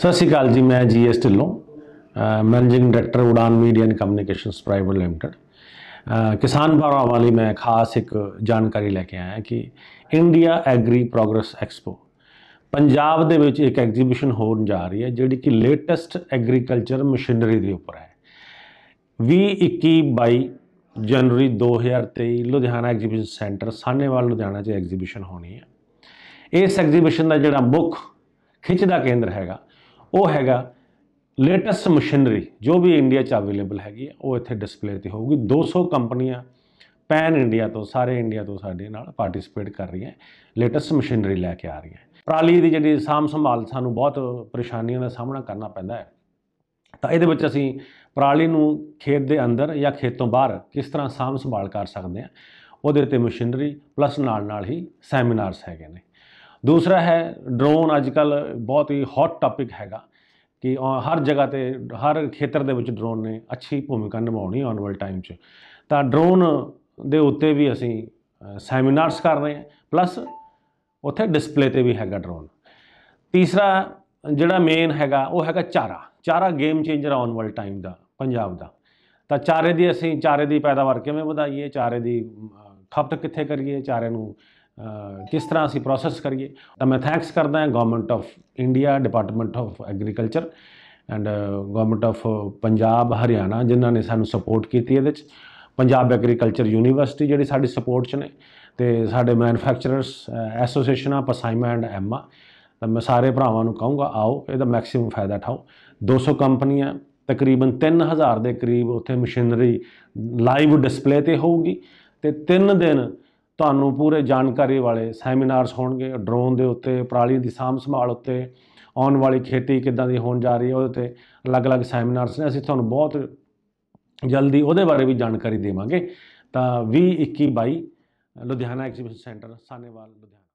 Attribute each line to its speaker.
Speaker 1: ਸਤਿ ਸ਼੍ਰੀ ਅਕਾਲ ਜੀ ਮੈਂ G S Dhillon managing director Udaan media and communications private limited ਕਿਸਾਨ ਭਰਾਵਾਂ ਵਾਲੀ ਮੈਂ ਖਾਸ ਇੱਕ ਜਾਣਕਾਰੀ ਲੈ ਕੇ ਆਇਆ ਕਿ India agri progress expo Punjab ਦੇ ਵਿੱਚ ਇੱਕ ਐਗਜ਼ੀਬਿਸ਼ਨ ਹੋਣ ਜਾ ਰਹੀ ਹੈ ਜਿਹੜੀ ਕਿ ਲੇਟੈਸਟ ਐਗਰੀਕਲਚਰ ਮਸ਼ੀਨਰੀ ਦੇ ਉੱਪਰ ਹੈ 2021-22 ਜਨਵਰੀ 2023 ਲੁਧਿਆਣਾ ਐਗਜ਼ੀਬਿਸ਼ਨ ਸੈਂਟਰ ਸਾਹਨੇਵਾਲ ਲੁਧਿਆਣਾ 'ਚ ਐਗਜ਼ੀਬਿਸ਼ਨ ਹੋਣੀ ਹੈ ਇਸ ਐਗਜ਼ੀਬਿਸ਼ਨ ਦਾ ਜਿਹੜਾ ਮੁੱਖ ਖਿੱਚ ਦਾ ਕੇਂਦਰ ਹੈਗਾ ਉਹ ਹੈਗਾ ਲੇਟੈਸਟ ਮਸ਼ੀਨਰੀ ਜੋ ਵੀ ਇੰਡੀਆ 'ਚ ਅਵੇਲੇਬਲ ਹੈਗੀ ਉਹ ਇੱਥੇ ਡਿਸਪਲੇ ਤੇ ਹੋਊਗੀ 200 ਕੰਪਨੀਆਂ ਪੈਨ ਇੰਡੀਆ ਤੋਂ ਸਾਰੇ ਇੰਡੀਆ ਤੋਂ ਸਾਡੇ ਨਾਲ ਪਾਰਟਿਸਿਪੇਟ ਕਰ ਰਹੀਆਂ ਲੇਟੈਸਟ ਮਸ਼ੀਨਰੀ ਲੈ ਕੇ ਆ ਰਹੀਆਂ ਪ੍ਰਾਲੀ ਦੀ ਜਿਹੜੀ ਸਾਮ ਸੰਭਾਲ ਸਾਨੂੰ ਬਹੁਤ ਪਰੇਸ਼ਾਨੀਆਂ ਦਾ ਸਾਹਮਣਾ ਕਰਨਾ ਪੈਂਦਾ ਹੈ ਤਾਂ ਇਹਦੇ ਵਿੱਚ ਅਸੀਂ ਪ੍ਰਾਲੀ ਨੂੰ ਖੇਤ ਦੇ ਅੰਦਰ ਜਾਂ ਖੇਤ ਤੋਂ ਬਾਹਰ ਕਿਸ ਤਰ੍ਹਾਂ ਸਾਮ ਸੰਭਾਲ ਕਰ ਸਕਦੇ ਹਾਂ ਉਹਦੇ ਤੇ ਮਸ਼ੀਨਰੀ ਪਲੱਸ ਨਾਲ ਨਾਲ ਹੀ ਸੈਮੀਨਾਰਸ ਹੈਗੇ ਨੇ ਦੂਸਰਾ ਹੈ ਡਰੋਨ ਅੱਜ ਕੱਲ ਬਹੁਤ ਹੀ ਹੌਟ ਟਾਪਿਕ ਹੈਗਾ ਕਿ ਹਰ ਜਗ੍ਹਾ ਤੇ ਹਰ ਖੇਤਰ ਦੇ ਵਿੱਚ ਡਰੋਨ ਨੇ ਅੱਛੀ ਭੂਮਿਕਾ ਨਿਭਾਉਣੀ ਆਉਣ ਵਾਲੇ ਟਾਈਮ 'ਚ ਤਾਂ ਡਰੋਨ ਦੇ ਉੱਤੇ ਵੀ ਅਸੀਂ ਸੈਮੀਨਾਰਸ ਕਰ ਰਹੇ ਹਾਂ ਪਲੱਸ ਉੱਥੇ ਡਿਸਪਲੇ ਤੇ ਵੀ ਹੈਗਾ ਡਰੋਨ ਤੀਸਰਾ ਜਿਹੜਾ ਮੇਨ ਹੈਗਾ ਉਹ ਹੈਗਾ ਚਾਰਾ ਚਾਰਾ game changer on world time ਦਾ ਪੰਜਾਬ ਦਾ ਤਾਂ ਚਾਰੇ ਦੀ ਅਸੀਂ ਚਾਰੇ ਦੀ ਪੈਦਾਵਾਰ ਕਿਵੇਂ ਵਧਾਈਏ ਚਾਰੇ ਦੀ ਖਪਤ ਕਿੱਥੇ ਕਰੀਏ ਚਾਰੇ ਨੂੰ ਕਿਸ ਤਰ੍ਹਾਂ ਅਸੀਂ ਪ੍ਰੋਸੈਸ ਕਰੀਏ ਤਾਂ ਮੈਂ ਥੈਂਕਸ ਕਰਦਾ ਹਾਂ government of India department of agriculture and government of Punjab Haryana ਜਿਨ੍ਹਾਂ ਨੇ ਸਾਨੂੰ ਸਪੋਰਟ ਕੀਤੀ ਇਹਦੇ ਵਿੱਚ ਪੰਜਾਬ ਐਗਰੀਕਲਚਰ ਯੂਨੀਵਰਸਿਟੀ ਜਿਹੜੀ ਸਾਡੀ ਸਪੋਰਟ 'ਚ ਨੇ ਤੇ ਸਾਡੇ ਮੈਨੂਫੈਕਚਰਰਸ ਐਸੋਸੀਏਸ਼ਨ ਆ ਪਸਾਈਮਾ ਐਂਡ ਐਮਾ ਤਾਂ ਮੈਂ ਸਾਰੇ ਭਰਾਵਾਂ ਨੂੰ ਕਹੂੰਗਾ ਆਓ ਇਹਦਾ ਮੈਕਸਿਮਮ ਫਾਇਦਾ ਠਾਓ 200 ਕੰਪਨੀਆਂ ਤਕਰੀਬਨ 3000 ਦੇ ਕਰੀਬ ਉੱਥੇ ਮਸ਼ੀਨਰੀ ਲਾਈਵ ਡਿਸਪਲੇ ਤੇ ਹੋਊਗੀ ਤੇ 3 ਦਿਨ ਤੁਹਾਨੂੰ ਪੂਰੇ ਜਾਣਕਾਰੀ ਵਾਲੇ ਸੈਮੀਨਾਰਸ ਹੋਣਗੇ ਡਰੋਨ ਦੇ ਉੱਤੇ ਪਰਾਲੀ ਦੀ ਸਾਮ ਸੰਭਾਲ ਉੱਤੇ ਆਉਣ ਵਾਲੀ ਖੇਤੀ ਕਿੱਦਾਂ ਦੀ ਹੋਣ ਜਾ ਰਹੀ ਹੈ ਉਹਦੇ ਤੇ ਅਲੱਗ-ਅਲੱਗ ਸੈਮੀਨਾਰਸ ਨੇ ਅਸੀਂ ਤੁਹਾਨੂੰ ਬਹੁਤ ਜਲਦੀ ਉਹਦੇ ਬਾਰੇ ਵੀ ਜਾਣਕਾਰੀ ਦੇਵਾਂਗੇ ਤਾਂ 20 21 22 ਲੁਧਿਆਣਾ ਐਗਜ਼ੀਬਿਸ਼ਨ ਸੈਂਟਰ ਸਾਨੇਵਾਲ ਲੁਧਿਆਣਾ